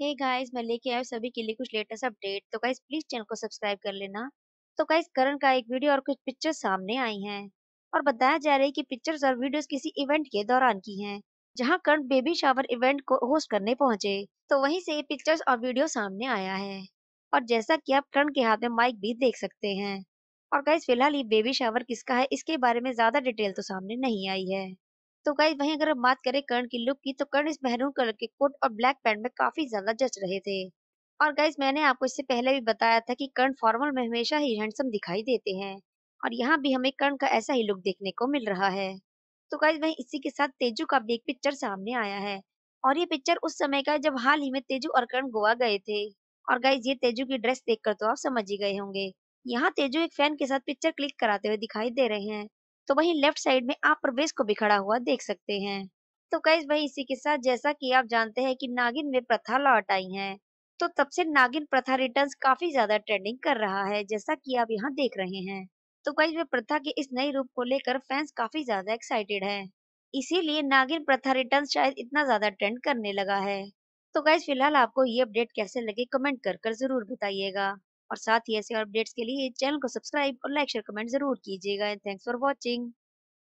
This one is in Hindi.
हे गाइस मैं लेके आया सभी के लिए कुछ लेटेस्ट अपडेट तो गाइस प्लीज चैनल को सब्सक्राइब कर लेना तो गाइस करण का एक वीडियो और कुछ पिक्चर सामने आई हैं और बताया जा रहा है कि पिक्चर्स और वीडियोस किसी इवेंट के दौरान की हैं जहां करण बेबी शावर इवेंट को होस्ट करने पहुंचे तो वहीं से ये पिक्चर्स और वीडियो सामने आया है और जैसा की आप करण के हाथ में माइक भी देख सकते हैं और गाइस फिलहाल ये बेबी शावर किसका है इसके बारे में ज्यादा डिटेल तो सामने नहीं आई है तो गाइज वहीं अगर हम बात करें कर्ण की लुक की तो कर्ण इस मेहरून कलर के कोट और ब्लैक पैंट में काफी ज्यादा जच रहे थे और गाइज मैंने आपको इससे पहले भी बताया था कि कर्ण फॉर्मल में हमेशा ही हैंडसम दिखाई देते हैं और यहाँ भी हमें कर्ण का ऐसा ही लुक देखने को मिल रहा है तो गाइज वही इसी के साथ तेजू का भी एक पिक्चर सामने आया है और ये पिक्चर उस समय का जब हाल ही में तेजू और कर्ण गोवा गए थे और गाइज ये तेजू की ड्रेस देखकर तो आप समझ ही गए होंगे यहाँ तेजू एक फैन के साथ पिक्चर क्लिक कराते हुए दिखाई दे रहे हैं तो वहीं लेफ्ट साइड में आप प्रवेश को भी खड़ा हुआ देख सकते हैं तो कैस भाई इसी के साथ जैसा कि आप जानते हैं कि नागिन में प्रथा लौट आई है तो तब से नागिन प्रथा रिटर्न्स काफी ज्यादा ट्रेंडिंग कर रहा है जैसा कि आप यहाँ देख रहे हैं तो कैश वे प्रथा के इस नए रूप को लेकर फैंस काफी ज्यादा एक्साइटेड हैं इसीलिए नागिन प्रथा रिटर्न शायद इतना ज्यादा ट्रेंड करने लगा है तो गाइज फिलहाल आपको ये अपडेट कैसे लगे कमेंट कर कर जरूर बताइएगा और साथ ही ऐसे अपडेट्स के लिए चैनल को सब्सक्राइब और लाइक शेयर कमेंट जरूर कीजिएगा थैंक्स फॉर वॉचिंग